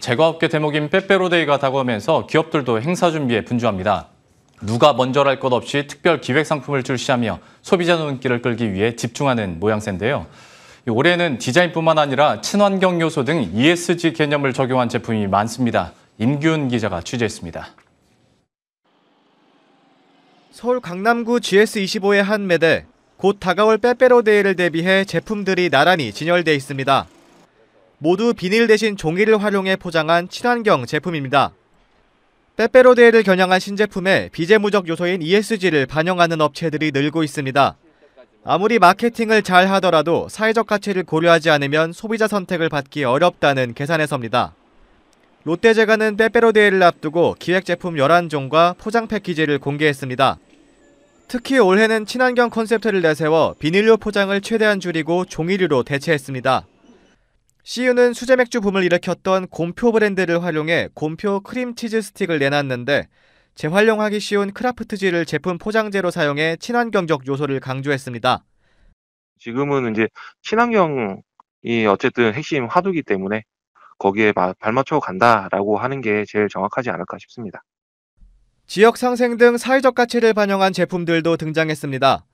제과업계 대목인 빼빼로데이가 다가오면서 기업들도 행사 준비에 분주합니다. 누가 먼저랄 것 없이 특별 기획 상품을 출시하며 소비자 눈길을 끌기 위해 집중하는 모양새인데요. 올해는 디자인뿐만 아니라 친환경 요소 등 ESG 개념을 적용한 제품이 많습니다. 임규은 기자가 취재했습니다. 서울 강남구 GS25의 한 매대 곧 다가올 빼빼로데이를 대비해 제품들이 나란히 진열돼 있습니다. 모두 비닐 대신 종이를 활용해 포장한 친환경 제품입니다. 빼빼로데이를 겨냥한 신제품에 비재무적 요소인 ESG를 반영하는 업체들이 늘고 있습니다. 아무리 마케팅을 잘 하더라도 사회적 가치를 고려하지 않으면 소비자 선택을 받기 어렵다는 계산에서입니다. 롯데제과는 빼빼로데이를 앞두고 기획 제품 11종과 포장 패키지를 공개했습니다. 특히 올해는 친환경 컨셉트를 내세워 비닐류 포장을 최대한 줄이고 종이류로 대체했습니다. CU는 수제 맥주 붐을 일으켰던 곰표 브랜드를 활용해 곰표 크림치즈 스틱을 내놨는데 재활용하기 쉬운 크라프트지를 제품 포장재로 사용해 친환경적 요소를 강조했습니다. 지금은 이제 친환경이 어쨌든 핵심 화두기 이 때문에 거기에 발맞춰 간다라고 하는 게 제일 정확하지 않을까 싶습니다. 지역 상생 등 사회적 가치를 반영한 제품들도 등장했습니다.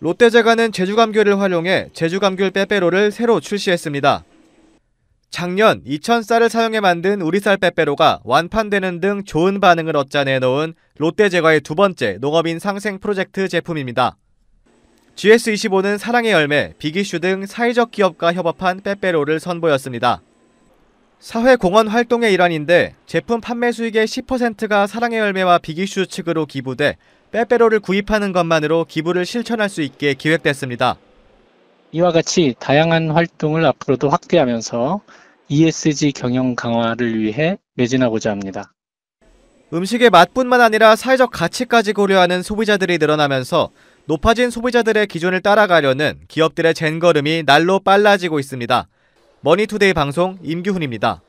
롯데제과는 제주감귤을 활용해 제주감귤 빼빼로를 새로 출시했습니다. 작년 2 0 0 0쌀을 사용해 만든 우리 쌀 빼빼로가 완판되는 등 좋은 반응을 얻자 내놓은 롯데제과의 두 번째 농업인 상생 프로젝트 제품입니다. GS25는 사랑의 열매, 비기슈 등 사회적 기업과 협업한 빼빼로를 선보였습니다. 사회공헌 활동의 일환인데 제품 판매 수익의 10%가 사랑의 열매와 비기슈 측으로 기부돼 빼빼로를 구입하는 것만으로 기부를 실천할 수 있게 기획됐습니다. 이와 같이 다양한 활동을 앞으로도 확대하면서 ESG 경영 강화를 위해 매진하고자 합니다. 음식의 맛뿐만 아니라 사회적 가치까지 고려하는 소비자들이 늘어나면서 높아진 소비자들의 기준을 따라가려는 기업들의 젠걸음이 날로 빨라지고 있습니다. 머니투데이 방송 임규훈입니다.